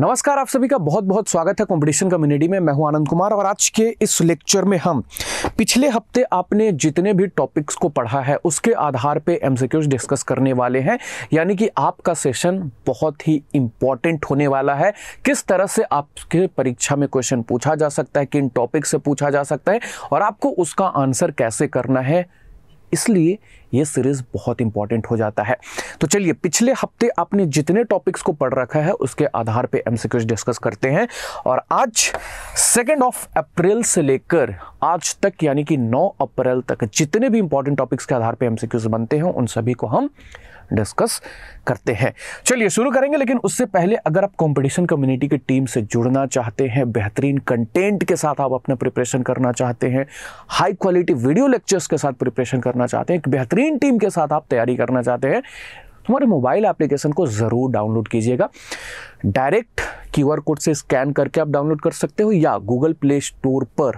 नमस्कार आप सभी का बहुत बहुत स्वागत है कंपटीशन कम्युनिटी में मैं हूं आनंद कुमार और आज के इस लेक्चर में हम पिछले हफ्ते आपने जितने भी टॉपिक्स को पढ़ा है उसके आधार पे एमसीक्यूज डिस्कस करने वाले हैं यानी कि आपका सेशन बहुत ही इम्पॉर्टेंट होने वाला है किस तरह से आपके परीक्षा में क्वेश्चन पूछा जा सकता है किन टॉपिक से पूछा जा सकता है और आपको उसका आंसर कैसे करना है इसलिए ये सीरीज़ बहुत इंपॉर्टेंट हो जाता है तो चलिए पिछले हफ्ते आपने जितने टॉपिक्स को पढ़ रखा है उसके आधार पे एमसीक्यूज डिस्कस करते हैं और आज सेकेंड ऑफ अप्रैल से लेकर आज तक यानी कि 9 अप्रैल तक जितने भी इंपॉर्टेंट टॉपिक्स के आधार पे एमसीक्यूज बनते हैं उन सभी को हम डिस्कस करते हैं चलिए शुरू करेंगे लेकिन उससे पहले अगर आप कंपटीशन कम्युनिटी की टीम से जुड़ना चाहते हैं बेहतरीन कंटेंट के साथ आप अपना प्रिपरेशन करना चाहते हैं हाई क्वालिटी वीडियो लेक्चर्स के साथ प्रिपरेशन करना चाहते हैं एक बेहतरीन टीम के साथ आप तैयारी करना चाहते हैं हमारे मोबाइल एप्लीकेशन को ज़रूर डाउनलोड कीजिएगा डायरेक्ट क्यूआर कोड से स्कैन करके आप डाउनलोड कर सकते हो या गूगल प्ले स्टोर पर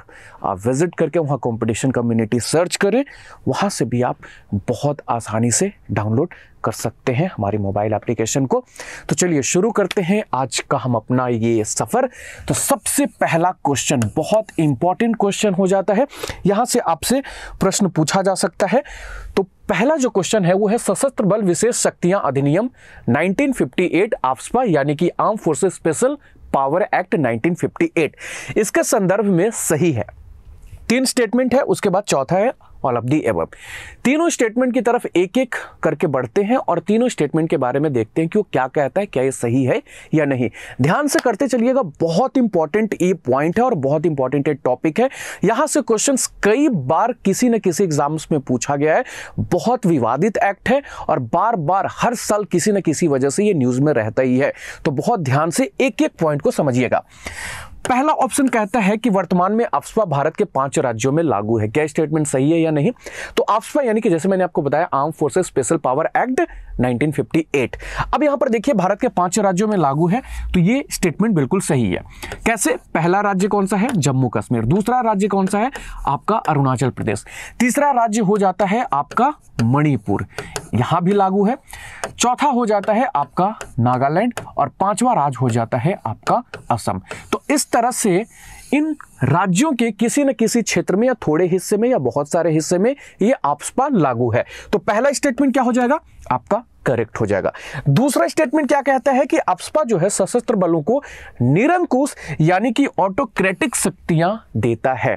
आप विजिट करके वहाँ कंपटीशन कम्युनिटी सर्च करें वहाँ से भी आप बहुत आसानी से डाउनलोड कर सकते हैं हमारी मोबाइल एप्लीकेशन को तो चलिए शुरू करते हैं आज का हम अपना ये सफ़र तो सबसे पहला क्वेश्चन बहुत इंपॉर्टेंट क्वेश्चन हो जाता है यहाँ से आपसे प्रश्न पूछा जा सकता है तो पहला जो क्वेश्चन है वो है सशस्त्र बल विशेष शक्तियां अधिनियम 1958 आफ्सपा यानी कि arm forces special power act 1958 इसके संदर्भ में सही है तीन स्टेटमेंट है उसके बाद चौथा है ऑल ऑफ दी एवब तीनों स्टेटमेंट की तरफ एक एक करके बढ़ते हैं और तीनों स्टेटमेंट के बारे में देखते हैं कि वो क्या कहता है क्या ये सही है या नहीं ध्यान से करते चलिएगा बहुत इंपॉर्टेंट ये पॉइंट है और बहुत इंपॉर्टेंट ये टॉपिक है यहां से क्वेश्चन कई बार किसी न किसी एग्जाम्स में पूछा गया है बहुत विवादित एक्ट है और बार बार हर साल किसी न किसी वजह से यह न्यूज में रहता ही है तो बहुत ध्यान से एक एक पॉइंट को समझिएगा पहला ऑप्शन कहता है कि वर्तमान में आफ्सपा भारत के पांच राज्यों में लागू है क्या स्टेटमेंट सही है या नहीं तो आफ्सपा यानी कि जैसे मैंने आपको बताया arm forces special power act 1958 अब यहां पर देखिए भारत के पांच राज्यों में लागू है तो ये स्टेटमेंट बिल्कुल सही है कैसे पहला राज्य कौन सा है जम्मू कश्मीर दूसरा राज्य कौन सा है आपका अरुणाचल प्रदेश तीसरा राज्य हो जाता है आपका मणिपुर यहां भी लागू है चौथा हो जाता है आपका नागालैंड और पांचवा राज्य हो जाता है आपका असम तो इस तरह तरह से इन राज्यों के किसी न किसी क्षेत्र में या थोड़े हिस्से में या बहुत सारे हिस्से में ये आपसपा लागू है तो पहला स्टेटमेंट क्या हो जाएगा आपका करेक्ट हो जाएगा दूसरा स्टेटमेंट क्या कहता है कि आपसपा जो है सशस्त्र बलों को निरंकुश यानी कि ऑटोक्रेटिक शक्तियां देता है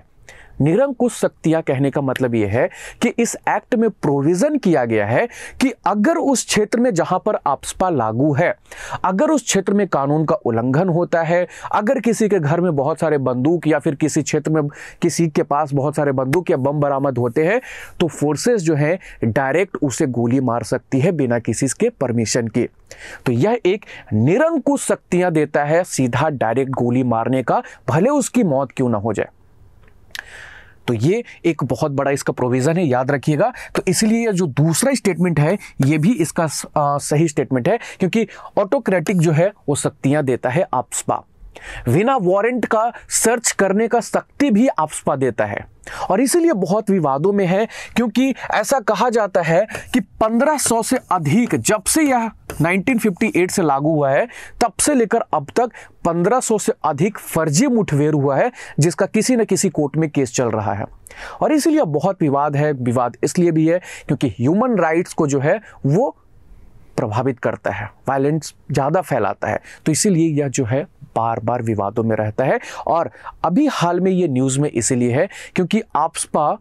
निरंकुश शक्तियां कहने का मतलब यह है कि इस एक्ट में प्रोविजन किया गया है कि अगर उस क्षेत्र में जहां पर आपसपा लागू है अगर उस क्षेत्र में कानून का उल्लंघन होता है अगर किसी के घर में बहुत सारे बंदूक या फिर किसी क्षेत्र में किसी के पास बहुत सारे बंदूक या बम बरामद होते हैं तो फोर्सेस जो है डायरेक्ट उसे गोली मार सकती है बिना किसी के परमिशन के तो यह एक निरंकुश शक्तियां देता है सीधा डायरेक्ट गोली मारने का भले उसकी मौत क्यों ना हो जाए तो ये एक बहुत बड़ा इसका प्रोविज़न है याद रखिएगा तो इसलिए जो दूसरा स्टेटमेंट है ये भी इसका सही स्टेटमेंट है क्योंकि ऑटोक्रेटिक जो है वो शक्तियां देता है आपसपा बिना वारंट का सर्च करने का शक्ति भी आपसपा देता है और इसीलिए बहुत विवादों में है क्योंकि ऐसा कहा जाता है कि 1500 से अधिक जब से यह 1958 से लागू हुआ है तब से लेकर अब तक 1500 से अधिक फर्जी मुठभेड़ हुआ है जिसका किसी न किसी कोर्ट में केस चल रहा है और इसीलिए बहुत विवाद है विवाद इसलिए भी है क्योंकि ह्यूमन राइट्स को जो है वो प्रभावित करता है वायलेंस ज़्यादा फैलाता है तो इसीलिए यह जो है बार बार विवादों में रहता है और अभी हाल में ये न्यूज़ में इसीलिए है क्योंकि आपसपा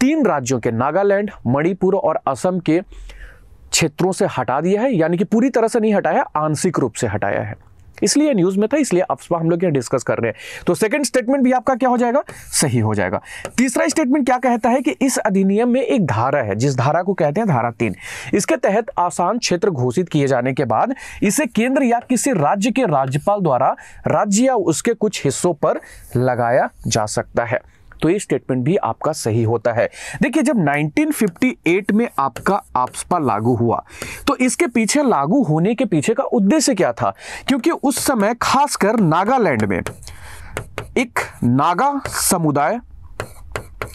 तीन राज्यों के नागालैंड मणिपुर और असम के क्षेत्रों से हटा दिया है यानी कि पूरी तरह से नहीं हटाया आंशिक रूप से हटाया है इसलिए न्यूज में था इसलिए अफवाह हम लोग यहाँ डिस्कस कर रहे हैं तो सेकंड स्टेटमेंट भी आपका क्या हो जाएगा सही हो जाएगा तीसरा स्टेटमेंट क्या कहता है कि इस अधिनियम में एक धारा है जिस धारा को कहते हैं धारा तीन इसके तहत आसान क्षेत्र घोषित किए जाने के बाद इसे केंद्र या किसी राज्य के राज्यपाल द्वारा राज्य या उसके कुछ हिस्सों पर लगाया जा सकता है तो ये स्टेटमेंट भी आपका सही होता है देखिए जब 1958 में आपका आपसपा लागू हुआ तो इसके पीछे लागू होने के पीछे का उद्देश्य क्या था क्योंकि उस समय खासकर नागालैंड में एक नागा समुदाय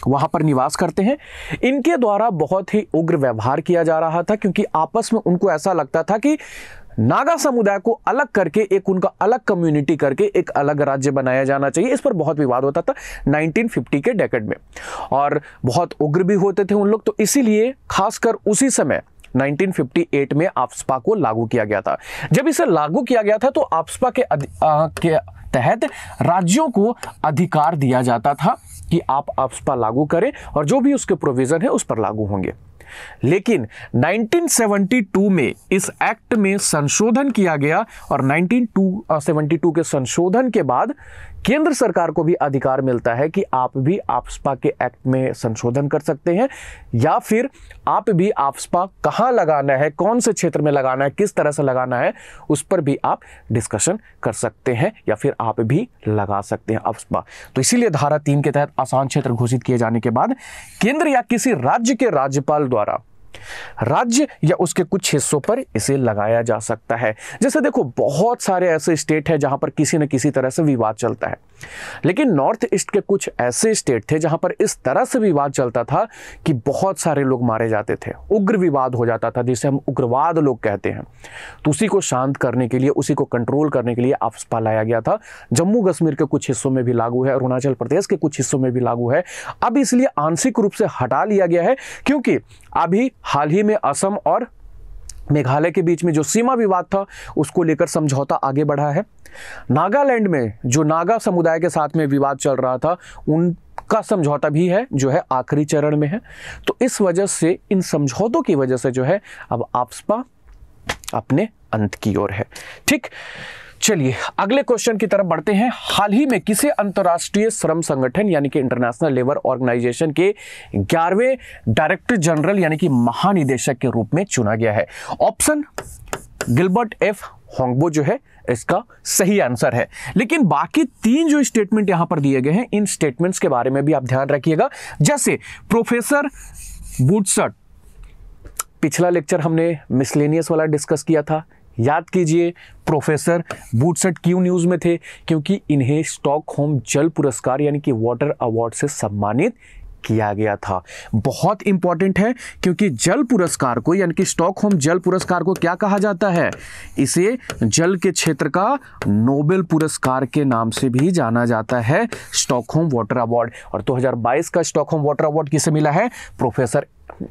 वहां पर निवास करते हैं इनके द्वारा बहुत ही उग्र व्यवहार किया जा रहा था क्योंकि आपस में उनको ऐसा लगता था कि नागा समुदाय को अलग करके एक उनका अलग कम्युनिटी करके एक अलग राज्य बनाया जाना चाहिए इस पर बहुत विवाद होता था 1950 के डेकेड में और बहुत उग्र भी होते थे उन लोग तो इसीलिए खासकर उसी समय 1958 में आफ्सपा को लागू किया गया था जब इसे लागू किया गया था तो आफ्सपा के, आ, के तहत राज्यों को अधिकार दिया जाता था कि आप आफ्सपा लागू करें और जो भी उसके प्रोविजन है उस पर लागू होंगे लेकिन 1972 में इस एक्ट में संशोधन किया गया और 1972 के संशोधन के बाद केंद्र सरकार को भी अधिकार मिलता है कि आप भी आपसपा के एक्ट में संशोधन कर सकते हैं या फिर आप भी आपसपा कहाँ लगाना है कौन से क्षेत्र में लगाना है किस तरह से लगाना है उस पर भी आप डिस्कशन कर सकते हैं या फिर आप भी लगा सकते हैं आपसपा तो इसीलिए धारा तीन के तहत आसान क्षेत्र घोषित किए जाने के बाद केंद्र या किसी राज्य के राज्यपाल द्वारा राज्य या उसके कुछ हिस्सों पर इसे लगाया जा सकता है जैसे देखो बहुत सारे ऐसे स्टेट है जहां पर किसी न किसी तरह से विवाद चलता है लेकिन नॉर्थ ईस्ट के कुछ ऐसे स्टेट थे जहां पर इस तरह से विवाद चलता था कि बहुत सारे लोग मारे जाते थे उग्र विवाद हो जाता था जिसे हम उग्रवाद लोग कहते हैं तो उसी को शांत करने के लिए उसी को कंट्रोल करने के लिए आफ्सपा लाया गया था जम्मू कश्मीर के कुछ हिस्सों में भी लागू है अरुणाचल प्रदेश के कुछ हिस्सों में भी लागू है अब इसलिए आंशिक रूप से हटा लिया गया है क्योंकि अभी हाल ही में असम और मेघालय के बीच में जो सीमा विवाद था उसको लेकर समझौता आगे बढ़ा है नागालैंड में जो नागा समुदाय के साथ में विवाद चल रहा था उनका समझौता भी है जो है आखिरी चरण में है तो इस वजह से इन समझौतों की वजह से जो है अब आपसपा अपने अंत की ओर है ठीक चलिए अगले क्वेश्चन की तरफ बढ़ते हैं हाल ही में किसे अंतरराष्ट्रीय श्रम संगठन यानी कि इंटरनेशनल लेबर ऑर्गेनाइजेशन के ग्यारहवें डायरेक्टर जनरल यानी कि महानिदेशक के रूप में चुना गया है ऑप्शन गिलबर्ट एफ होंगबो जो है इसका सही आंसर है लेकिन बाकी तीन जो स्टेटमेंट यहां पर दिए गए हैं इन स्टेटमेंट्स के बारे में भी आप ध्यान रखिएगा जैसे प्रोफेसर बुटसट पिछला लेक्चर हमने मिसलेनियस वाला डिस्कस किया था याद कीजिए प्रोफेसर बूटसट क्यों न्यूज़ में थे क्योंकि इन्हें स्टॉक होम जल पुरस्कार यानी कि वाटर अवार्ड से सम्मानित किया गया था बहुत इंपॉर्टेंट है क्योंकि जल पुरस्कार को यानी कि स्टॉक होम जल पुरस्कार को क्या कहा जाता है इसे जल के क्षेत्र का नोबेल पुरस्कार के नाम से भी जाना जाता है स्टॉक होम वाटर अवार्ड और 2022 का स्टॉक होम वाटर अवार्ड किसे मिला है प्रोफेसर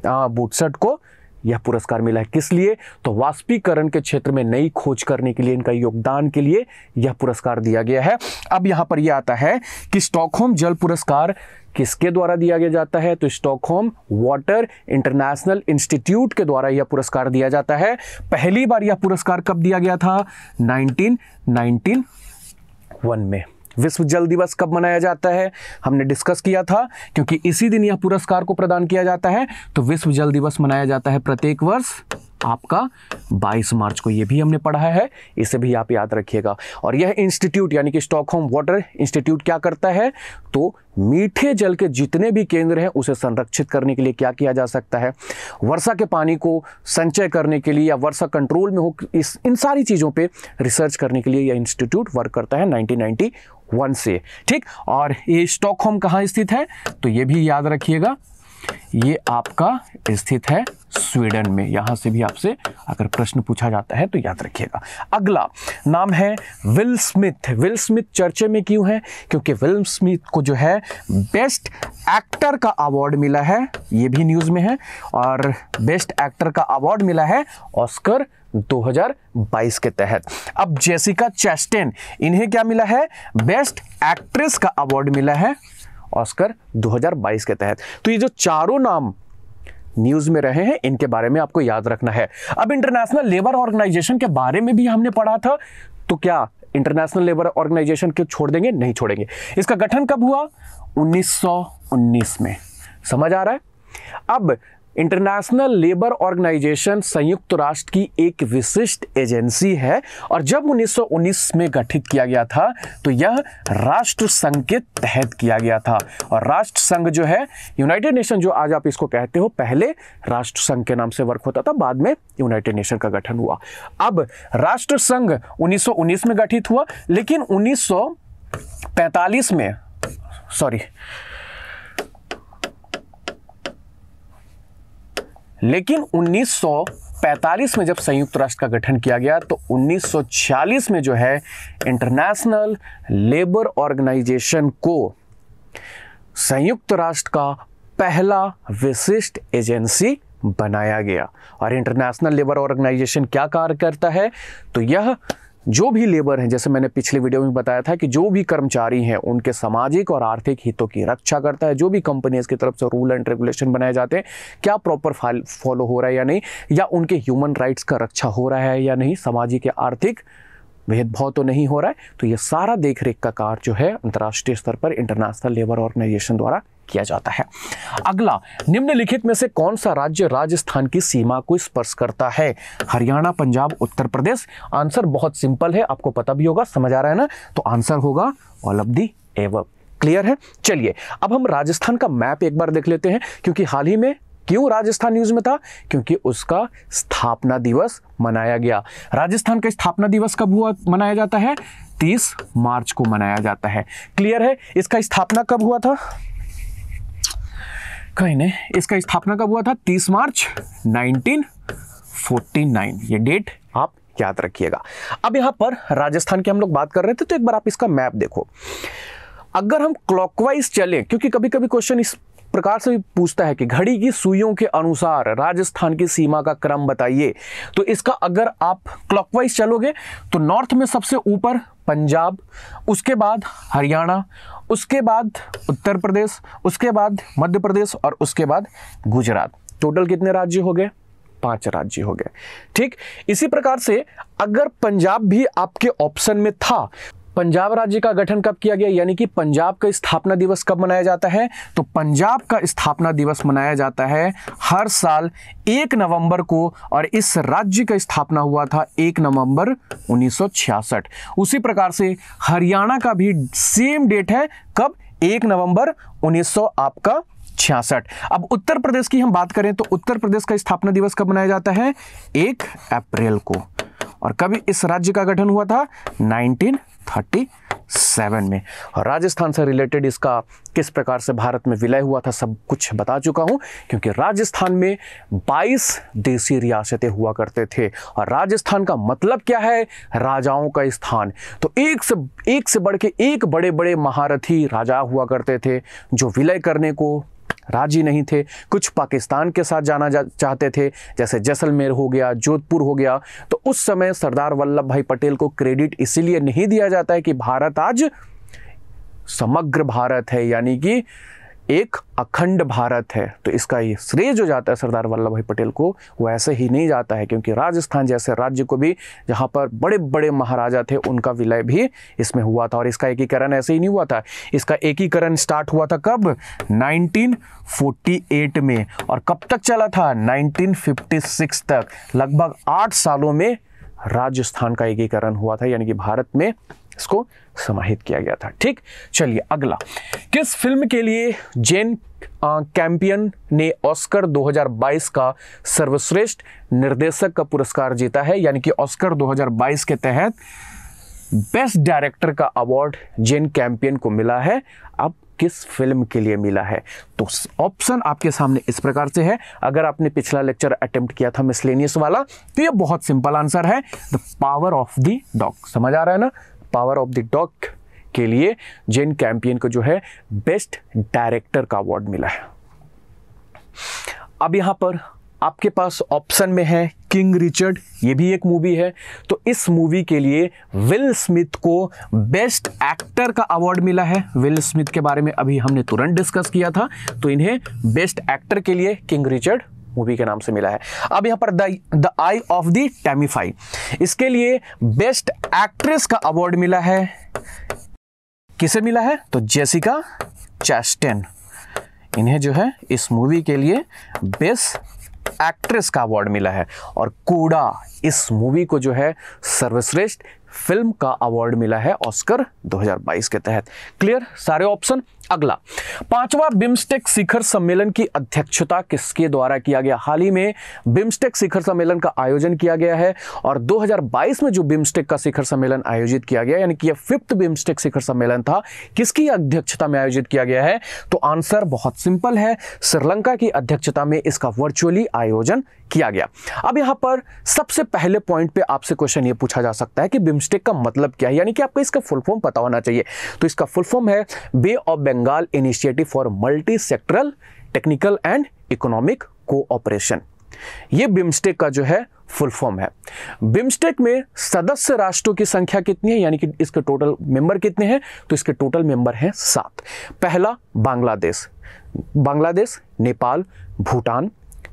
बूटसट को यह पुरस्कार मिला है किस लिए तो वाष्पीकरण के क्षेत्र में नई खोज करने के लिए इनका योगदान के लिए यह पुरस्कार दिया गया है अब यहां पर यह आता है कि स्टॉकहोम जल पुरस्कार किसके द्वारा दिया गया जाता है तो स्टॉकहोम वाटर इंटरनेशनल इंस्टीट्यूट के द्वारा यह पुरस्कार दिया जाता है पहली बार यह पुरस्कार कब दिया गया था नाइनटीन नाइनटीन वन में विश्व जल दिवस कब मनाया जाता है हमने डिस्कस किया था क्योंकि इसी दिन यह पुरस्कार को प्रदान किया जाता है तो विश्व जल दिवस मनाया जाता है प्रत्येक वर्ष आपका 22 मार्च को ये भी हमने पढ़ा है इसे भी आप याद रखिएगा और यह इंस्टीट्यूट यानी कि स्टॉकहोम वाटर इंस्टीट्यूट क्या करता है तो मीठे जल के जितने भी केंद्र हैं उसे संरक्षित करने के लिए क्या किया जा सकता है वर्षा के पानी को संचय करने के लिए या वर्षा कंट्रोल में हो इस इन सारी चीज़ों पे रिसर्च करने के लिए यह इंस्टीट्यूट वर्क करता है 1991 से ठीक और ये स्टॉकहोम कहाँ स्थित है तो ये भी याद रखिएगा ये आपका स्थित है स्वीडन में यहां से भी आपसे अगर प्रश्न पूछा जाता है तो याद रखिएगा अगला नाम है विल स्मिथ विल स्मिथ चर्चे में क्यों है क्योंकि विल स्मिथ को जो है बेस्ट एक्टर का अवार्ड मिला है ये भी न्यूज़ में है और बेस्ट एक्टर का अवार्ड मिला है ऑस्कर 2022 के तहत अब जेसिका चेस्टेन इन्हें क्या मिला है बेस्ट एक्ट्रेस का अवार्ड मिला है ऑस्कर 2022 के तहत तो ये जो चारों नाम न्यूज में रहे हैं इनके बारे में आपको याद रखना है अब इंटरनेशनल लेबर ऑर्गेनाइजेशन के बारे में भी हमने पढ़ा था तो क्या इंटरनेशनल लेबर ऑर्गेनाइजेशन क्यों छोड़ देंगे नहीं छोड़ेंगे इसका गठन कब हुआ 1919 में समझ आ रहा है अब इंटरनेशनल लेबर ऑर्गेनाइजेशन संयुक्त राष्ट्र की एक विशिष्ट एजेंसी है और जब 1919 में गठित किया गया था तो यह राष्ट्र संघ के तहत किया गया था और राष्ट्र संघ जो है यूनाइटेड नेशन जो आज आप इसको कहते हो पहले राष्ट्र संघ के नाम से वर्क होता था बाद में यूनाइटेड नेशन का गठन हुआ अब राष्ट्र संघ उन्नीस में गठित हुआ लेकिन उन्नीस में सॉरी लेकिन 1945 में जब संयुक्त राष्ट्र का गठन किया गया तो 1946 में जो है इंटरनेशनल लेबर ऑर्गेनाइजेशन को संयुक्त राष्ट्र का पहला विशिष्ट एजेंसी बनाया गया और इंटरनेशनल लेबर ऑर्गेनाइजेशन क्या कार्य करता है तो यह जो भी लेबर हैं जैसे मैंने पिछले वीडियो में बताया था कि जो भी कर्मचारी हैं उनके सामाजिक और आर्थिक हितों की रक्षा करता है जो भी कंपनीज की तरफ से रूल एंड रेगुलेशन बनाए जाते हैं क्या प्रॉपर फॉलो हो रहा है या नहीं या उनके ह्यूमन राइट्स का रक्षा हो रहा है या नहीं सामाजिक या आर्थिक भेदभाव तो नहीं हो रहा है तो ये सारा देखरेख का कार्य जो है अंतर्राष्ट्रीय स्तर पर इंटरनेशनल लेबर ऑर्गेनाइजेशन द्वारा किया जाता है अगला निम्नलिखित में से कौन सा राज्य राजस्थान की सीमा को स्पर्श करता है हरियाणा पंजाब उत्तर प्रदेश आंसर बहुत सिंपल है आपको पता भी होगा समझ आ रहा है ना तो आंसर होगा all of the ever clear है चलिए अब हम राजस्थान का मैप एक बार देख लेते हैं क्योंकि हाल ही में क्यों राजस्थान न्यूज में था क्योंकि उसका स्थापना दिवस मनाया गया राजस्थान का स्थापना दिवस कब हुआ मनाया जाता है 30 मार्च को मनाया जाता है क्लियर है इसका स्थापना कब हुआ था कहीं नहीं इसका स्थापना कब हुआ था 30 मार्च 1949 ये डेट आप याद रखिएगा अब यहां पर राजस्थान की हम लोग बात कर रहे थे तो एक बार आप इसका मैप देखो अगर हम क्लॉकवाइज चलें क्योंकि कभी कभी क्वेश्चन इस प्रकार से भी पूछता है कि घड़ी की सुइयों के अनुसार राजस्थान की सीमा का क्रम बताइए तो इसका अगर आप क्लॉकवाइज चलोगे तो नॉर्थ में सबसे ऊपर पंजाब उसके बाद हरियाणा उसके बाद उत्तर प्रदेश उसके बाद मध्य प्रदेश और उसके बाद गुजरात टोटल कितने राज्य हो गए पांच राज्य हो गए ठीक इसी प्रकार से अगर पंजाब भी आपके ऑप्शन में था पंजाब राज्य का गठन कब किया गया यानी कि पंजाब का स्थापना दिवस कब मनाया जाता है तो पंजाब का स्थापना दिवस मनाया जाता है हर साल एक नवंबर को और इस राज्य का स्थापना हुआ था एक नवंबर 1966 उसी प्रकार से हरियाणा का भी सेम डेट है कब एक नवंबर 1900 आपका छियासठ अब उत्तर प्रदेश की हम बात करें तो उत्तर प्रदेश का स्थापना दिवस कब मनाया जाता है एक अप्रैल को और कभी इस राज्य का गठन हुआ था 1937 में और राजस्थान से रिलेटेड इसका किस प्रकार से भारत में विलय हुआ था सब कुछ बता चुका हूं क्योंकि राजस्थान में 22 देसी रियासतें हुआ करते थे और राजस्थान का मतलब क्या है राजाओं का स्थान तो एक से एक से बढ़ के एक बड़े बड़े महारथी राजा हुआ करते थे जो विलय करने को राजी नहीं थे कुछ पाकिस्तान के साथ जाना जा चाहते थे जैसे जैसलमेर हो गया जोधपुर हो गया तो उस समय सरदार वल्लभ भाई पटेल को क्रेडिट इसीलिए नहीं दिया जाता है कि भारत आज समग्र भारत है यानी कि एक अखंड भारत है तो इसका ये श्रेय जो जाता है सरदार वल्लभ भाई पटेल को वो ऐसे ही नहीं जाता है क्योंकि राजस्थान जैसे राज्य को भी जहाँ पर बड़े बड़े महाराजा थे उनका विलय भी इसमें हुआ था और इसका एकीकरण ऐसे ही नहीं हुआ था इसका एकीकरण स्टार्ट हुआ था कब 1948 में और कब तक चला था नाइनटीन तक लगभग आठ सालों में राजस्थान का एकीकरण हुआ था यानी कि भारत में इसको समाहित किया गया था ठीक चलिए अगला किस फिल्म के लिए जेन कैंपियन ने ऑस्कर 2022 का सर्वश्रेष्ठ निर्देशक का पुरस्कार जीता है यानी कि ऑस्कर 2022 के तहत बेस्ट डायरेक्टर का अवार्ड जेन कैंपियन को मिला है अब किस फिल्म के लिए मिला है तो ऑप्शन आपके सामने इस प्रकार से है अगर आपने पिछला लेक्चर अटेम्प्ट किया था मिसलेनियस वाला तो ये बहुत सिंपल आंसर है the power of the dog समझ आ रहा है ना पावर ऑफ द डॉग के लिए जेन कैंपियन को जो है बेस्ट डायरेक्टर का अवार्ड मिला है अब यहां पर आपके पास ऑप्शन में है किंग रिचर्ड ये भी एक मूवी है तो इस मूवी के लिए विल स्मिथ को बेस्ट एक्टर का अवार्ड मिला है विल स्मिथ के बारे में अभी हमने तुरंत डिस्कस किया था तो इन्हें बेस्ट एक्टर के लिए किंग रिचर्ड मूवी के नाम से मिला है अब यहाँ पर the eye of the Tammy Faye इसके लिए बेस्ट एक्ट्रेस का अवार्ड मिला है किसे मिला है तो जेसिका चैस्टेन इन्हें जो है इस मूवी के लिए बेस्ट एक्ट्रेस का अवार्ड मिला है और कूड़ा इस मूवी को जो है सर्वश्रेष्ठ फिल्म का अवार्ड मिला है ऑस्कर 2022 के तहत क्लियर सारे ऑप्शन अगला पांचवा बिम्स्टेक शिखर सम्मेलन की अध्यक्षता किसके द्वारा किया गया हाल ही में बिम्स्टेक शिखर सम्मेलन का आयोजन किया गया है और 2022 में जो बिम्स्टेक का शिखर सम्मेलन आयोजित किया गया यानी कि यह फिफ्थ बिम्स्टेक शिखर सम्मेलन था किसकी अध्यक्षता में आयोजित किया गया है तो आंसर बहुत सिंपल है श्रीलंका की अध्यक्षता में इसका वर्चुअली आयोजन किया गया अब यहां पर सबसे पहले पॉइंट पे आपसे क्वेश्चन ये पूछा जा सकता है कि बिम्स्टेक का मतलब क्या है यानी कि आपको इसका फुल फॉर्म पता होना चाहिए तो इसका फुल फॉर्म है bay of Bengal initiative for multi sectoral technical and economic cooperation ये बिम्स्टेक का जो है फुल फॉर्म है बिम्स्टेक में सदस्य राष्ट्रों की संख्या कितनी है यानी कि इसके टोटल मेंबर कितने हैं तो इसके टोटल मेंबर हैं सात पहला बांग्लादेश बांग्लादेश नेपाल भूटान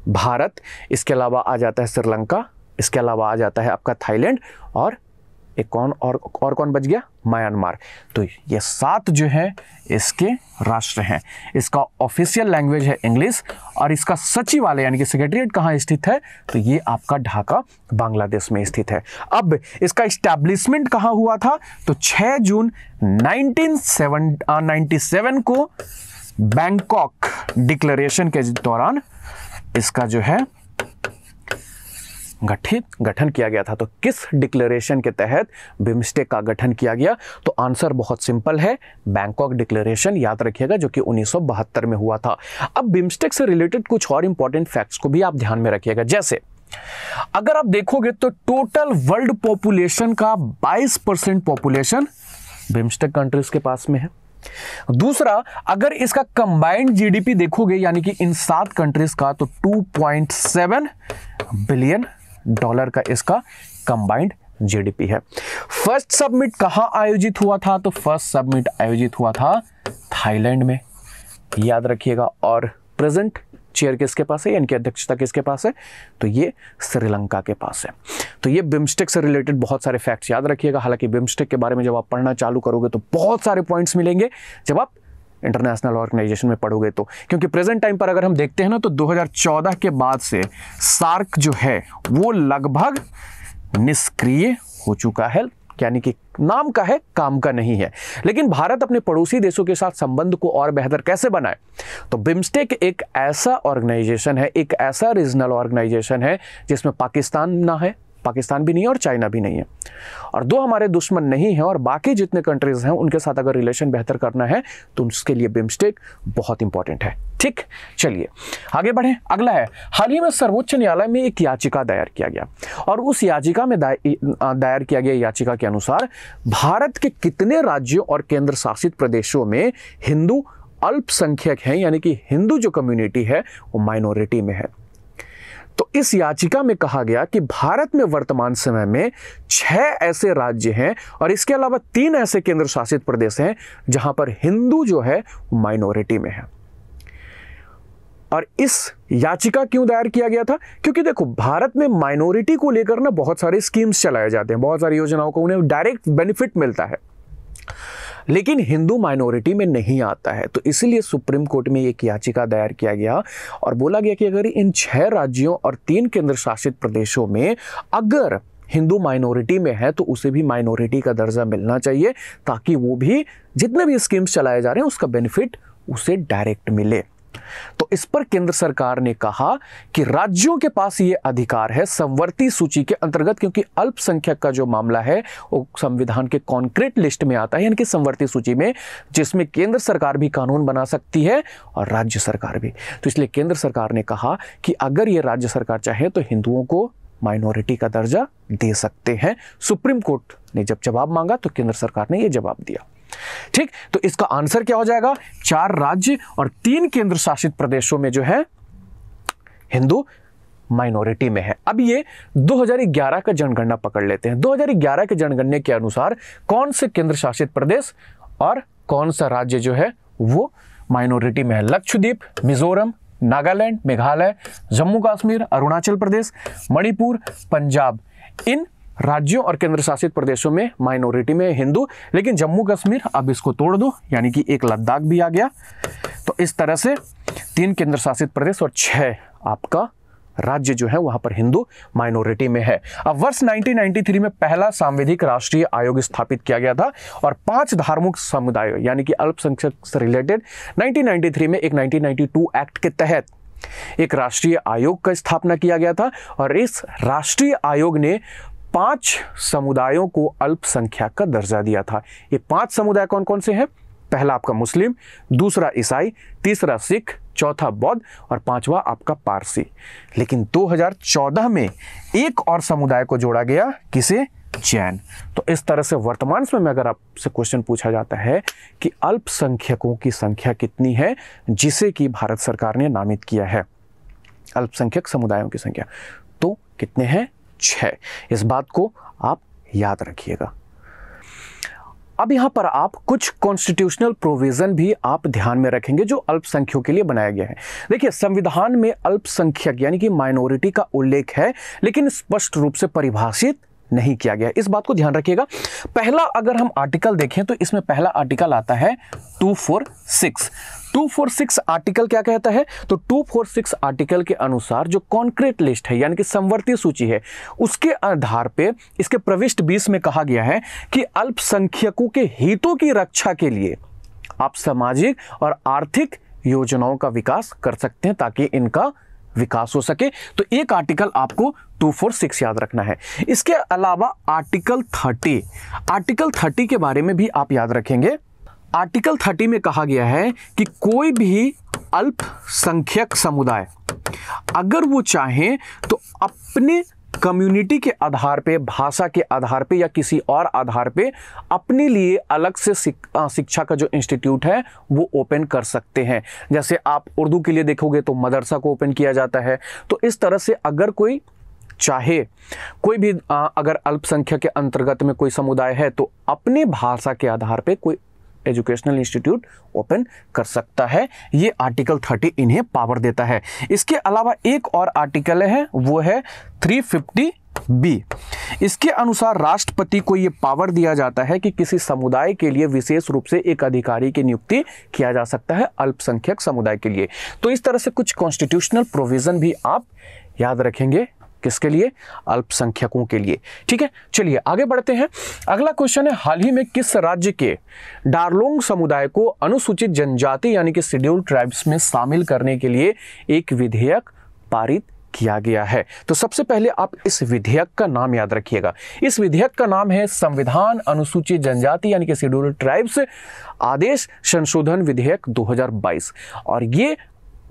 भारत इसके अलावा आ जाता है श्रीलंका इसके अलावा आ जाता है आपका थाईलैंड और एक कौन और और कौन बच गया म्यांमार तो ये सात जो है इसके राष्ट्र हैं इसका ऑफिशियल लैंग्वेज है इंग्लिश और इसका सचिवालय यानी कि सेक्रेटरीट कहाँ स्थित है तो ये आपका ढाका बांग्लादेश में स्थित है अब इसका इस्टेब्लिशमेंट कहाँ हुआ था तो 6 जून 1997 को बैंकॉक डिक्लेरेशन के दौरान इसका जो है गठित गठन किया गया था तो किस डिक्लेरेशन के तहत बिम्स्टेक का गठन किया गया तो आंसर बहुत सिंपल है बैंकॉक डिक्लेरेशन याद रखिएगा जो कि 1972 में हुआ था अब बिम्स्टेक से रिलेटेड कुछ और इंपॉर्टेंट फैक्ट्स को भी आप ध्यान में रखिएगा जैसे अगर आप देखोगे तो टोटल वर्ल्ड पॉपुलेशन का 22 परसेंट पॉपुलेशन बिम्स्टेक कंट्रीज के पास में है दूसरा अगर इसका कंबाइंड जीडीपी देखोगे यानी कि इन सात कंट्रीज का तो 2.7 बिलियन डॉलर का इसका कंबाइंड जीडीपी है फर्स्ट सबमिट कहाँ आयोजित हुआ था तो फर्स्ट सबमिट आयोजित हुआ था थाईलैंड में याद रखिएगा और प्रेजेंट चेयर किसके पास है इनकी अध्यक्षता किसके पास है तो ये श्रीलंका के पास है तो ये बिम्स्टेक से रिलेटेड बहुत सारे फैक्ट्स याद रखिएगा हालांकि बिम्स्टेक के बारे में जब आप पढ़ना चालू करोगे तो बहुत सारे पॉइंट्स मिलेंगे जब आप इंटरनेशनल ऑर्गेनाइजेशन में पढ़ोगे तो क्योंकि प्रेजेंट टाइम पर अगर हम देखते हैं ना तो 2014 के बाद से सार्क जो है वो लगभग निष्क्रिय हो चुका है यानी कि नाम का है काम का नहीं है लेकिन भारत अपने पड़ोसी देशों के साथ संबंध को और बेहतर कैसे बनाए तो बिम्स्टेक एक ऐसा ऑर्गेनाइजेशन है एक ऐसा रीजनल ऑर्गेनाइजेशन है जिसमें पाकिस्तान ना है पाकिस्तान भी नहीं है और चाइना भी नहीं है और दो हमारे दुश्मन नहीं हैं और बाकी जितने कंट्रीज़ हैं उनके साथ अगर रिलेशन बेहतर करना है तो उसके लिए बिमस्टेक बहुत इंपॉर्टेंट है ठीक चलिए आगे बढ़ें अगला है हाल ही में सर्वोच्च न्यायालय में एक याचिका दायर किया गया और उस याचिका में दायर किया गया याचिका के अनुसार भारत के कितने राज्यों और केंद्र शासित प्रदेशों में हिंदू अल्पसंख्यक हैं यानी कि हिंदू जो कम्युनिटी है वो माइनॉरिटी में है तो इस याचिका में कहा गया कि भारत में वर्तमान समय में छह ऐसे राज्य हैं और इसके अलावा तीन ऐसे केंद्र शासित प्रदेश हैं जहां पर हिंदू जो है माइनॉरिटी में है और इस याचिका क्यों दायर किया गया था क्योंकि देखो भारत में माइनॉरिटी को लेकर ना बहुत सारे स्कीम्स चलाए जाते हैं बहुत सारी योजनाओं को उन्हें डायरेक्ट बेनिफिट मिलता है लेकिन हिंदू माइनॉरिटी में नहीं आता है तो इसीलिए सुप्रीम कोर्ट में एक याचिका दायर किया गया और बोला गया कि अगर इन छह राज्यों और तीन केंद्र शासित प्रदेशों में अगर हिंदू माइनॉरिटी में है तो उसे भी माइनॉरिटी का दर्जा मिलना चाहिए ताकि वो भी जितने भी स्कीम्स चलाए जा रहे हैं उसका बेनिफिट उसे डायरेक्ट मिले तो इस पर केंद्र सरकार ने कहा कि राज्यों के पास ये अधिकार है संवर्ती सूची के अंतर्गत क्योंकि अल्पसंख्यक का जो मामला है वो संविधान के कॉन्क्रीट लिस्ट में आता है यानी कि संवर्ती सूची में जिसमें केंद्र सरकार भी कानून बना सकती है और राज्य सरकार भी तो इसलिए केंद्र सरकार ने कहा कि अगर ये राज्य सरकार चाहे तो हिंदुओं को माइनॉरिटी का दर्जा दे सकते हैं सुप्रीम कोर्ट ने जब जवाब मांगा तो केंद्र सरकार ने यह जवाब दिया ठीक तो इसका आंसर क्या हो जाएगा चार राज्य और तीन केंद्र शासित प्रदेशों में जो है हिंदू माइनॉरिटी में है अब ये 2011 का जनगणना पकड़ लेते हैं 2011 के जनगणना के अनुसार कौन से केंद्र शासित प्रदेश और कौन सा राज्य जो है वो माइनॉरिटी में है लक्षद्वीप मिजोरम नागालैंड मेघालय जम्मू कश्मीर अरुणाचल प्रदेश मणिपुर पंजाब इन राज्यों और केंद्र शासित प्रदेशों में माइनॉरिटी में हिंदू लेकिन जम्मू कश्मीर अब इसको तोड़ दो यानी कि एक लद्दाख भी आ गया तो इस तरह से तीन केंद्र शासित प्रदेश और छह आपका राज्य जो है वहां पर हिंदू माइनॉरिटी में है अब वर्ष 1993 में पहला सांविधिक राष्ट्रीय आयोग स्थापित किया गया था और पांच धार्मिक समुदाय यानी कि अल्पसंख्यक से रिलेटेड 1993 में एक 1992 एक्ट के तहत एक राष्ट्रीय आयोग का स्थापना किया गया था और इस राष्ट्रीय आयोग ने पांच समुदायों को अल्पसंख्यक का दर्जा दिया था ये पांच समुदाय कौन कौन से हैं पहला आपका मुस्लिम दूसरा ईसाई तीसरा सिख चौथा बौद्ध और पांचवा आपका पारसी लेकिन 2014 में एक और समुदाय को जोड़ा गया किसे जैन तो इस तरह से वर्तमान समय में अगर आपसे क्वेश्चन पूछा जाता है कि अल्पसंख्यकों की संख्या कितनी है जिसे कि भारत सरकार ने नामित किया है अल्पसंख्यक समुदायों की संख्या तो कितने हैं सच है इस बात को आप याद रखिएगा अब यहां पर आप कुछ कॉन्स्टिट्यूशनल प्रोविज़न भी आप ध्यान में रखेंगे जो अल्पसंख्यकों के लिए बनाया गया है देखिए संविधान में अल्पसंख्यक यानी कि माइनॉरिटी का उल्लेख है लेकिन स्पष्ट रूप से परिभाषित नहीं किया गया इस बात को ध्यान रखिएगा पहला अगर हम आर्टिकल देखें तो इसमें पहला आर्टिकल आता है 246 246 आर्टिकल क्या कहता है तो 246 आर्टिकल के अनुसार जो कॉन्क्रीट लिस्ट है यानी कि संवर्ती सूची है उसके आधार पे इसके प्रविष्ट 20 में कहा गया है कि अल्पसंख्यकों के हितों की रक्षा के लिए आप सामाजिक और आर्थिक योजनाओं का विकास कर सकते हैं ताकि इनका विकास हो सके तो एक आर्टिकल आपको 246 याद रखना है इसके अलावा आर्टिकल 30 आर्टिकल 30 के बारे में भी आप याद रखेंगे आर्टिकल 30 में कहा गया है कि कोई भी अल्पसंख्यक समुदाय अगर वो चाहें तो अपने कम्युनिटी के आधार पे भाषा के आधार पे या किसी और आधार पे अपने लिए अलग से शिक्षा का जो इंस्टीट्यूट है वो ओपन कर सकते हैं जैसे आप उर्दू के लिए देखोगे तो मदरसा को ओपन किया जाता है तो इस तरह से अगर कोई चाहे कोई भी अगर अल्पसंख्यक के अंतर्गत में कोई समुदाय है तो अपने भाषा के आधार पे कोई एजुकेशनल इंस्टीट्यूट ओपन कर सकता है ये आर्टिकल 30 इन्हें पावर देता है इसके अलावा एक और आर्टिकल है वो है 350 बी इसके अनुसार राष्ट्रपति को ये पावर दिया जाता है कि किसी समुदाय के लिए विशेष रूप से एक अधिकारी की नियुक्ति किया जा सकता है अल्पसंख्यक समुदाय के लिए तो इस तरह से कुछ कॉन्स्टिट्यूशनल प्रोविज़न भी आप याद रखेंगे किसके लिए अल्पसंख्यकों के लिए ठीक है चलिए आगे बढ़ते हैं अगला क्वेश्चन है हाल ही में किस राज्य के डार्लोंग समुदाय को अनुसूचित जनजाति यानी कि शेड्यूल ट्राइब्स में शामिल करने के लिए एक विधेयक पारित किया गया है तो सबसे पहले आप इस विधेयक का नाम याद रखिएगा इस विधेयक का नाम है संविधान अनुसूचित जनजाति यानी कि शेड्यूल ट्राइब्स आदेश संशोधन विधेयक 2022 और ये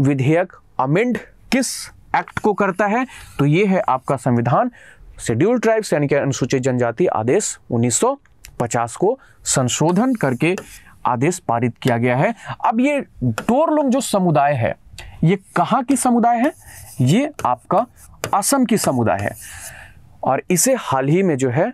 विधेयक अमेंड किस एक्ट को करता है तो ये है आपका संविधान शेड्यूल ट्राइब्स यानी कि अनुसूचित जनजाति आदेश 1950 को संशोधन करके आदेश पारित किया गया है अब ये डोरलोंग जो समुदाय है ये कहाँ की समुदाय है ये आपका असम की समुदाय है और इसे हाल ही में जो है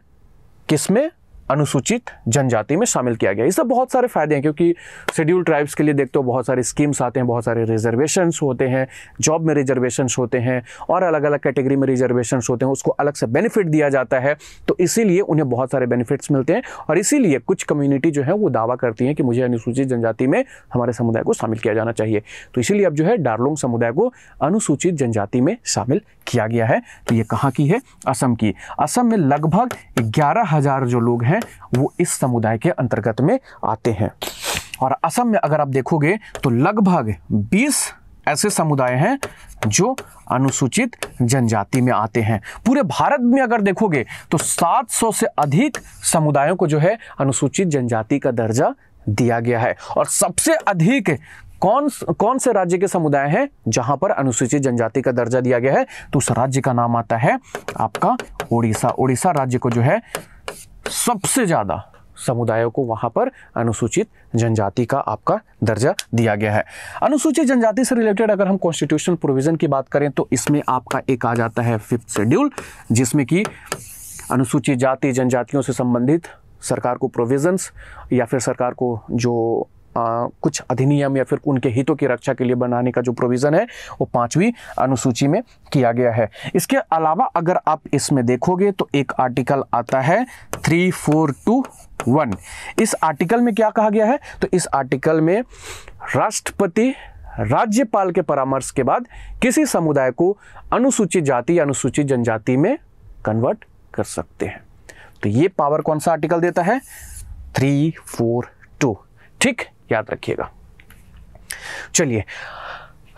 किसमें अनुसूचित जनजाति में शामिल किया गया इससे बहुत सारे फायदे हैं क्योंकि शेड्यूल ट्राइब्स के लिए देखते हो बहुत सारे स्कीम्स आते हैं बहुत सारे रिजर्वेशन होते हैं जॉब में रिजर्वेशन होते हैं और अलग अलग कैटेगरी में रिजर्वेशंस होते हैं उसको अलग से बेनिफिट दिया जाता है तो इसीलिए उन्हें बहुत सारे बेनिफिट्स मिलते हैं और इसीलिए कुछ कम्युनिटी जो है वो दावा करती है कि मुझे अनुसूचित जनजाति में हमारे समुदाय को शामिल किया जाना चाहिए तो इसीलिए अब जो है डारलोंग समुदाय को अनुसूचित जनजाति में शामिल किया गया है तो ये कहाँ की है असम की असम में लगभग ग्यारह हजार जो लोग हैं वो इस समुदाय के अंतर्गत में आते हैं और असम में अगर आप देखोगे तो लगभग बीस ऐसे समुदाय हैं जो अनुसूचित जनजाति में आते हैं पूरे भारत में अगर देखोगे तो 700 से अधिक समुदायों को जो है अनुसूचित जनजाति का दर्जा दिया गया है और सबसे अधिक कौन कौन से राज्य के समुदाय हैं जहां पर अनुसूचित जनजाति का दर्जा दिया गया है तो उस राज्य का नाम आता है आपका उड़ीसा उड़ीसा राज्य को जो है सबसे ज़्यादा समुदायों को वहां पर अनुसूचित जनजाति का आपका दर्जा दिया गया है अनुसूचित जनजाति से रिलेटेड अगर हम कॉन्स्टिट्यूशन प्रोविज़न की बात करें तो इसमें आपका एक आ जाता है फिफ्थ शेड्यूल जिसमें कि अनुसूचित जाति जनजातियों से संबंधित सरकार को प्रोविजंस या फिर सरकार को जो आ, कुछ अधिनियम या फिर उनके हितों की रक्षा के लिए बनाने का जो प्रोविज़न है वो पांचवी अनुसूची में किया गया है इसके अलावा अगर आप इसमें देखोगे तो एक आर्टिकल आता है थ्री फोर टू वन इस आर्टिकल में क्या कहा गया है तो इस आर्टिकल में राष्ट्रपति राज्यपाल के परामर्श के बाद किसी समुदाय को अनुसूचित जाति या अनुसूचित जनजाति में कन्वर्ट कर सकते हैं तो ये पावर कौन सा आर्टिकल देता है थ्री फोर टू ठीक याद रखिएगा चलिए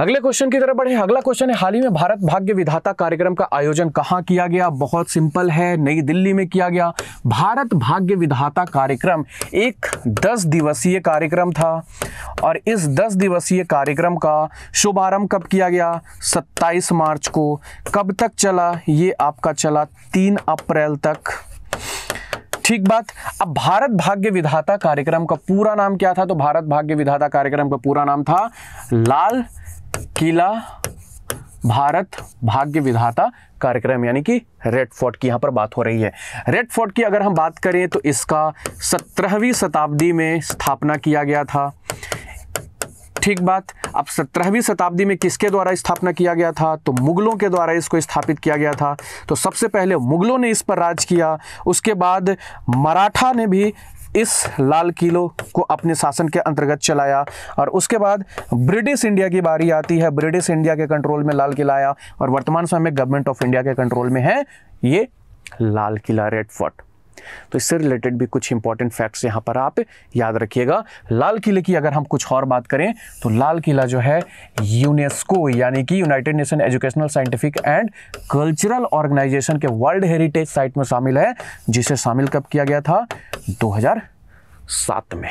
अगले क्वेश्चन की तरफ बढ़े अगला क्वेश्चन है हाल ही में भारत भाग्य विधाता कार्यक्रम का आयोजन कहाँ किया गया बहुत सिंपल है नई दिल्ली में किया गया भारत भाग्य विधाता कार्यक्रम एक 10 दिवसीय कार्यक्रम था और इस 10 दिवसीय कार्यक्रम का शुभारंभ कब किया गया 27 मार्च को कब तक चला ये आपका चला तीन अप्रैल तक ठीक बात अब भारत भाग्य विधाता कार्यक्रम का पूरा नाम क्या था तो भारत भाग्य विधाता कार्यक्रम का पूरा नाम था लाल किला भारत भाग्य विधाता कार्यक्रम यानी कि रेड फोर्ट की यहां पर बात हो रही है रेड फोर्ट की अगर हम बात करें तो इसका सत्रहवीं शताब्दी में स्थापना किया गया था ठीक बात अब सत्रहवीं शताब्दी में किसके द्वारा स्थापना किया गया था तो मुगलों के द्वारा इसको स्थापित किया गया था तो सबसे पहले मुगलों ने इस पर राज किया उसके बाद मराठा ने भी इस लाल किलो को अपने शासन के अंतर्गत चलाया और उसके बाद ब्रिटिश इंडिया की बारी आती है ब्रिटिश इंडिया के कंट्रोल में लाल किला आया और वर्तमान समय में गवर्नमेंट ऑफ इंडिया के कंट्रोल में है ये लाल किला रेड फोर्ट तो इससे रिलेटेड भी कुछ इंपॉर्टेंट फैक्ट्स यहाँ पर आप याद रखिएगा लाल किले की अगर हम कुछ और बात करें तो लाल किला जो है यूनेस्को यानी कि United Nation educational scientific and cultural organisation के वर्ल्ड हेरिटेज साइट में शामिल है जिसे शामिल कब किया गया था दो में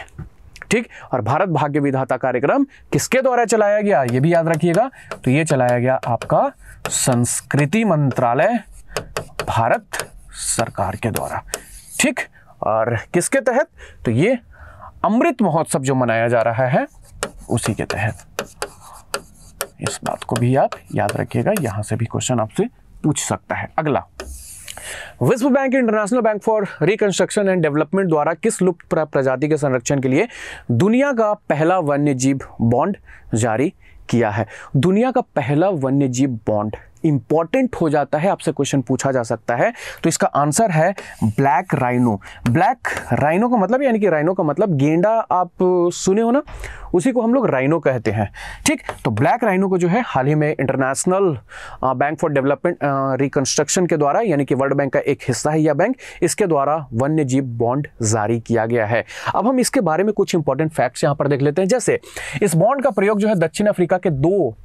ठीक और भारत भाग्य विधाता कार्यक्रम किसके द्वारा चलाया गया ये भी याद रखिएगा तो ये चलाया गया आपका संस्कृति मंत्रालय भारत सरकार के द्वारा ठीक और किसके तहत तो ये अमृत महोत्सव जो मनाया जा रहा है उसी के तहत इस बात को भी आप याद रखिएगा यहां से भी क्वेश्चन आपसे पूछ सकता है अगला विश्व bank international bank for reconstruction and development द्वारा किस लुप्त प्रजाति के संरक्षण के लिए दुनिया का पहला वन्य जीव बॉन्ड जारी किया है दुनिया का पहला वन्य जीव बॉन्ड इंपॉर्टेंट हो जाता है आपसे क्वेश्चन पूछा जा सकता है तो इसका आंसर है ब्लैक राइनो ब्लैक राइनो का मतलब यानी कि राइनो का मतलब गेंडा आप सुने हो ना उसी को हम लोग राइनो कहते हैं ठीक तो ब्लैक राइनो को जो है हाल ही में international bank for development reconstruction के द्वारा यानी कि वर्ल्ड बैंक का एक हिस्सा है यह बैंक इसके द्वारा वन्य जीव बॉन्ड जारी किया गया है अब हम इसके बारे में कुछ इंपॉर्टेंट फैक्ट्स यहां पर देख लेते हैं जैसे इस बॉन्ड का प्रयोग जो है दक्षिण अफ्रीका के दो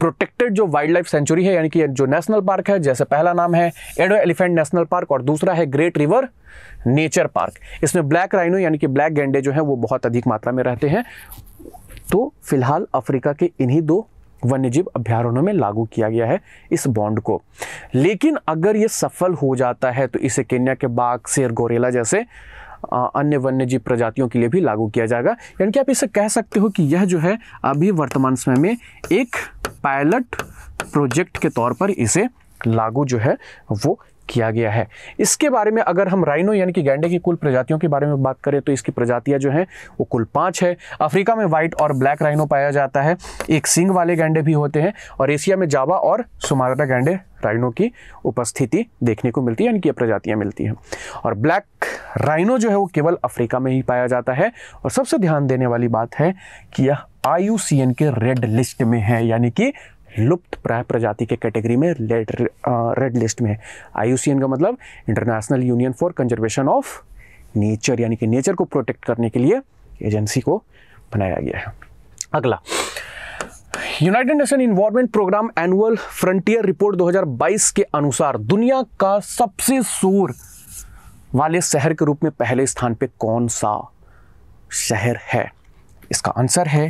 प्रोटेक्टेड जो वाइल्ड लाइफ सेंचुरी है यानी कि जो नेशनल पार्क है जैसे पहला नाम है एडो एलिफेंट नेशनल पार्क और दूसरा है ग्रेट रिवर नेचर पार्क इसमें ब्लैक राइनो यानी कि ब्लैक गेंडे जो है वो बहुत अधिक मात्रा में रहते हैं तो फिलहाल अफ्रीका के इन्हीं दो वन्यजीव अभ्यारण्यों में लागू किया गया है इस बॉन्ड को लेकिन अगर ये सफल हो जाता है तो इसे केन्या के बाघ शेर गोरेला जैसे अन्य वन्य जीव प्रजातियों के लिए भी लागू किया जाएगा यानी कि आप इसे कह सकते हो कि यह जो है अभी वर्तमान समय में एक पायलट प्रोजेक्ट के तौर पर इसे लागू जो है वो किया गया है इसके बारे में अगर हम राइनो यानी कि गैंडे की कुल प्रजातियों के बारे में बात करें तो इसकी प्रजातियां जो हैं वो कुल पाँच है अफ्रीका में व्हाइट और ब्लैक राइनो पाया जाता है एक सिंग वाले गैंडे भी होते हैं और एशिया में जावा और सुमारा गैंडे राइनो की उपस्थिति देखने को मिलती है इनकी प्रजातियां मिलती हैं और ब्लैक राइनो जो है वो केवल अफ्रीका में ही पाया जाता है और सबसे ध्यान देने वाली बात है कि यह आई के रेड लिस्ट में है यानी कि लुप्त प्राय प्रजाति के कैटेगरी में रेड रेड लिस्ट में है आई का मतलब international union for conservation of nature यानी कि नेचर को प्रोटेक्ट करने के लिए एजेंसी को बनाया गया है अगला United Nation environment programme annual frontier report 2022 के अनुसार दुनिया का सबसे शोर वाले शहर के रूप में पहले स्थान पे कौन सा शहर है इसका आंसर है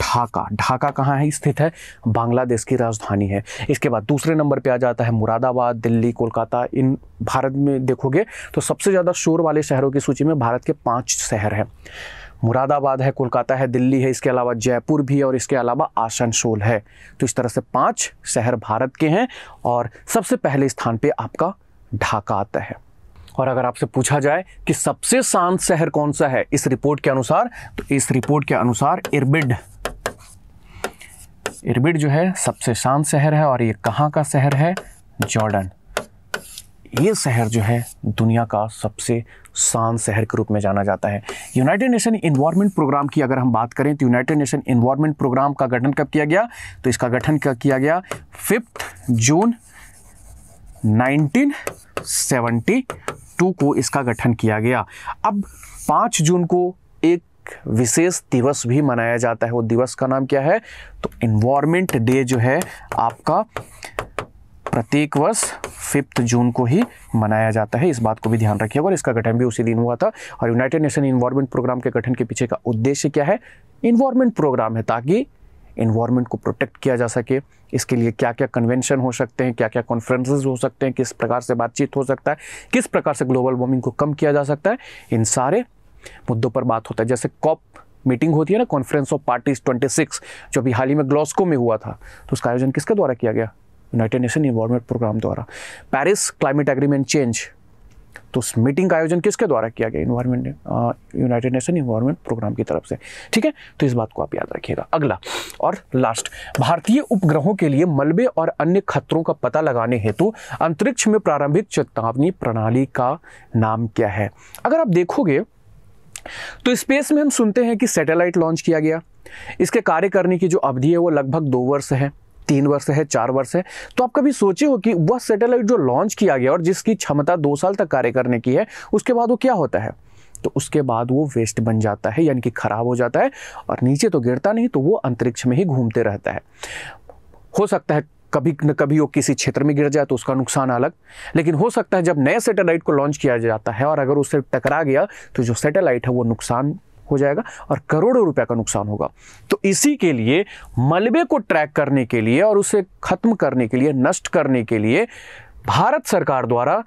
ढाका ढाका कहाँ है स्थित है बांग्लादेश की राजधानी है इसके बाद दूसरे नंबर पे आ जाता है मुरादाबाद दिल्ली कोलकाता इन भारत में देखोगे तो सबसे ज़्यादा शोर वाले शहरों की सूची में भारत के पाँच शहर हैं मुरादाबाद है कोलकाता है दिल्ली है इसके अलावा जयपुर भी है और इसके अलावा आसनसोल है तो इस तरह से पांच शहर भारत के हैं और सबसे पहले स्थान पर आपका ढाका आता है और अगर आपसे पूछा जाए कि सबसे शांत शहर कौन सा है इस रिपोर्ट के अनुसार तो इस रिपोर्ट के अनुसार इरबिड इरबिड जो है सबसे शांत शहर है और ये कहाँ का शहर है जॉर्डन ये शहर जो है दुनिया का सबसे शांत शहर के रूप में जाना जाता है यूनाइटेड नेशन इन्वायरमेंट प्रोग्राम की अगर हम बात करें तो यूनाइटेड नेशन इन्वायरमेंट प्रोग्राम का गठन कब किया गया तो इसका गठन कब किया गया फिफ्थ जून 1972 को इसका गठन किया गया अब 5 जून को एक विशेष दिवस भी मनाया जाता है वो दिवस का नाम क्या है तो इन्वायरमेंट डे जो है आपका प्रत्येक वर्ष फिफ्थ जून को ही मनाया जाता है इस बात को भी ध्यान रखिएगा और इसका गठन भी उसी दिन हुआ था और यूनाइटेड नेशन इन्वायरमेंट प्रोग्राम के गठन के पीछे का उद्देश्य क्या है इन्वायरमेंट प्रोग्राम है ताकि इन्वायरमेंट को प्रोटेक्ट किया जा सके इसके लिए क्या क्या कन्वेंशन हो सकते हैं क्या क्या कॉन्फ्रेंसेज हो सकते हैं किस प्रकार से बातचीत हो सकता है किस प्रकार से ग्लोबल वार्मिंग को कम किया जा सकता है इन सारे मुद्दों पर बात होता है जैसे कॉप मीटिंग होती है ना कॉन्फ्रेंस ऑफ पार्टीज 26 जो अभी हाल ही में ग्लॉस्को में हुआ था तो उसका आयोजन किसके द्वारा किया गया यूनाइटेड नेशन इन्वायरमेंट प्रोग्राम द्वारा पेरिस क्लाइमेट एग्रीमेंट चेंज तो उस मीटिंग का आयोजन किसके द्वारा किया गया environment United Nation environment programme की तरफ से ठीक है तो इस बात को आप याद रखिएगा अगला और लास्ट भारतीय उपग्रहों के लिए मलबे और अन्य खतरों का पता लगाने हेतु अंतरिक्ष में प्रारंभिक चेतावनी प्रणाली का नाम क्या है अगर आप देखोगे तो स्पेस में हम सुनते हैं कि सैटेलाइट लॉन्च किया गया इसके कार्य करने की जो अवधि है वो लगभग दो वर्ष है तीन वर्ष है चार वर्ष है तो आप कभी सोचे हो कि वह सैटेलाइट जो लॉन्च किया गया और जिसकी क्षमता दो साल तक कार्य करने की है उसके बाद वो क्या होता है तो उसके बाद वो वेस्ट बन जाता है यानी कि खराब हो जाता है और नीचे तो गिरता नहीं तो वो अंतरिक्ष में ही घूमते रहता है हो सकता है कभी न कभी वो किसी क्षेत्र में गिर जाए तो उसका नुकसान अलग लेकिन हो सकता है जब नए सैटेलाइट को लॉन्च किया जाता है और अगर उससे टकरा गया तो जो सैटेलाइट है वो नुकसान हो जाएगा और करोड़ों रुपए का नुकसान होगा तो इसी के लिए मलबे को ट्रैक करने के लिए और उसे खत्म करने के लिए नष्ट करने के लिए भारत सरकार द्वारा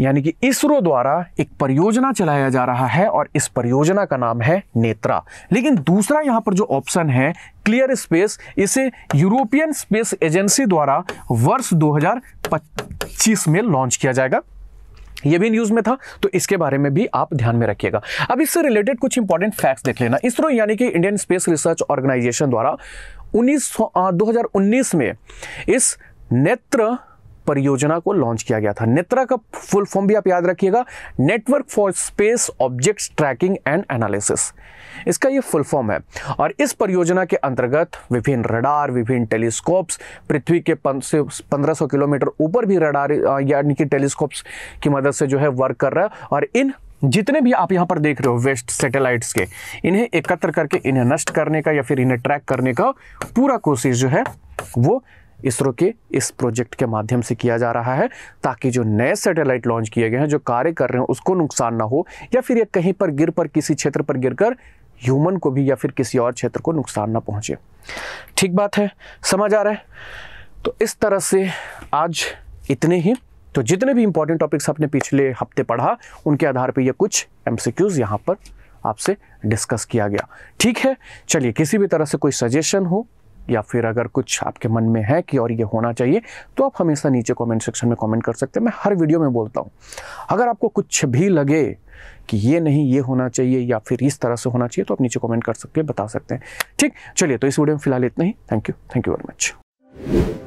यानी कि इसरो द्वारा एक परियोजना चलाया जा रहा है और इस परियोजना का नाम है नेत्रा लेकिन दूसरा यहां पर जो ऑप्शन है क्लियर स्पेस इसे यूरोपियन स्पेस एजेंसी द्वारा वर्ष 2025 में लॉन्च किया जाएगा ये भी न्यूज़ में था तो इसके बारे में भी आप ध्यान में रखिएगा अब इससे रिलेटेड कुछ इंपॉर्टेंट फैक्ट्स देख लेना इसरो यानी कि इंडियन स्पेस रिसर्च ऑर्गेनाइजेशन द्वारा उन्नीस दो में इस नेत्र परियोजना को लॉन्च किया गया था नेत्रा का फुल फॉर्म भी आप याद रखिएगा network for space objects tracking and analysis इसका ये फुल फॉर्म है और इस परियोजना के अंतर्गत विभिन्न रडार विभिन्न टेलीस्कोप्स पृथ्वी के पंद्रह सौ किलोमीटर ऊपर भी रडार यानी कि टेलीस्कोप्स की मदद से जो है वर्क कर रहा है और इन जितने भी आप यहां पर देख रहे हो वेस्ट सैटेलाइट्स के इन्हें एकत्र करके इन्हें नष्ट करने का या फिर इन्हें ट्रैक करने का पूरा कोशिश जो है वो इसरो के इस प्रोजेक्ट के माध्यम से किया जा रहा है ताकि जो नए सैटेलाइट लॉन्च किए गए हैं जो कार्य कर रहे हैं उसको नुकसान ना हो या फिर ये कहीं पर गिर पर किसी क्षेत्र पर गिरकर ह्यूमन को भी या फिर किसी और क्षेत्र को नुकसान ना पहुंचे ठीक बात है समझ आ रहा है तो इस तरह से आज इतने ही तो जितने भी इंपॉर्टेंट टॉपिक्स आपने पिछले हफ्ते पढ़ा उनके आधार पर यह कुछ एम सी क्यूज़ यहाँ पर आपसे डिस्कस किया गया ठीक है चलिए किसी भी तरह से कोई सजेशन हो या फिर अगर कुछ आपके मन में है कि और ये होना चाहिए तो आप हमेशा नीचे कमेंट सेक्शन में कमेंट कर सकते हैं मैं हर वीडियो में बोलता हूँ अगर आपको कुछ भी लगे कि ये नहीं ये होना चाहिए या फिर इस तरह से होना चाहिए तो आप नीचे कमेंट कर सकते बता सकते हैं ठीक चलिए तो इस वीडियो में फिलहाल इतना ही thank you thank you very much